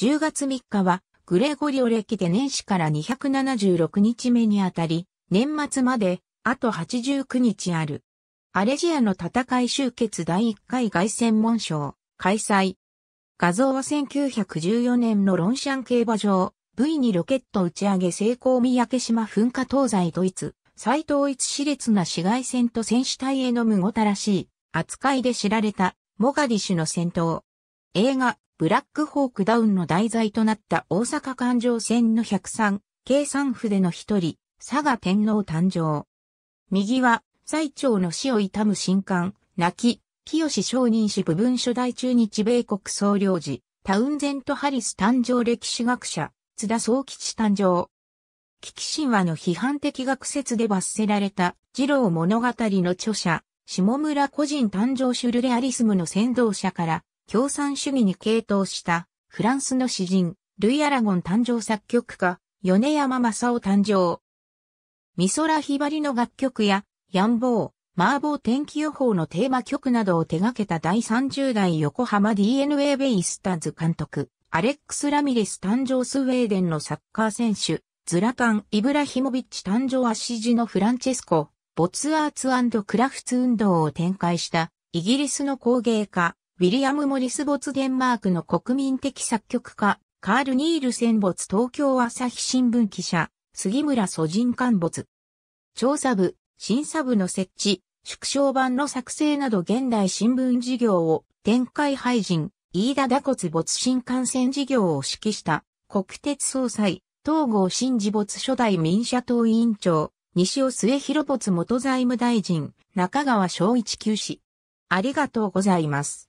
10月3日は、グレゴリオ歴で年始から276日目にあたり、年末まで、あと89日ある。アレジアの戦い終結第1回外戦門賞、開催。画像は1914年のロンシャン競馬場、V2 ロケット打ち上げ成功三宅島噴火東西ドイツ、再統一熾烈な市街戦と選手隊への無ごたらしい扱いで知られたモガディシュの戦闘。映画、ブラックホークダウンの題材となった大阪環状線の103、計算筆での一人、佐賀天皇誕生。右は、最長の死を悼む新刊、泣き、清商人史部分初代中日米国総領事、タウンゼント・ハリス誕生歴史学者、津田総吉誕生。危機神話の批判的学説で罰せられた、二郎物語の著者、下村個人誕生シュルレアリスムの先導者から、共産主義に傾倒したフランスの詩人、ルイ・アラゴン誕生作曲家、米山正夫誕生。美空ひばりの楽曲や、ヤンボー、マーボー天気予報のテーマ曲などを手掛けた第30代横浜 DNA ベイスターズ監督、アレックス・ラミレス誕生スウェーデンのサッカー選手、ズラタン・イブラヒモビッチ誕生アシジのフランチェスコ、ボツアーツクラフツ運動を展開したイギリスの工芸家、ウィリアム・モリスボツデンマークの国民的作曲家、カール・ニール戦没東京朝日新聞記者、杉村祖人官没。調査部、審査部の設置、縮小版の作成など現代新聞事業を展開廃人、飯田打骨没新幹線事業を指揮した国鉄総裁、東郷新事没初代民社党委員長、西尾末広没元財務大臣、中川昭一九氏。ありがとうございます。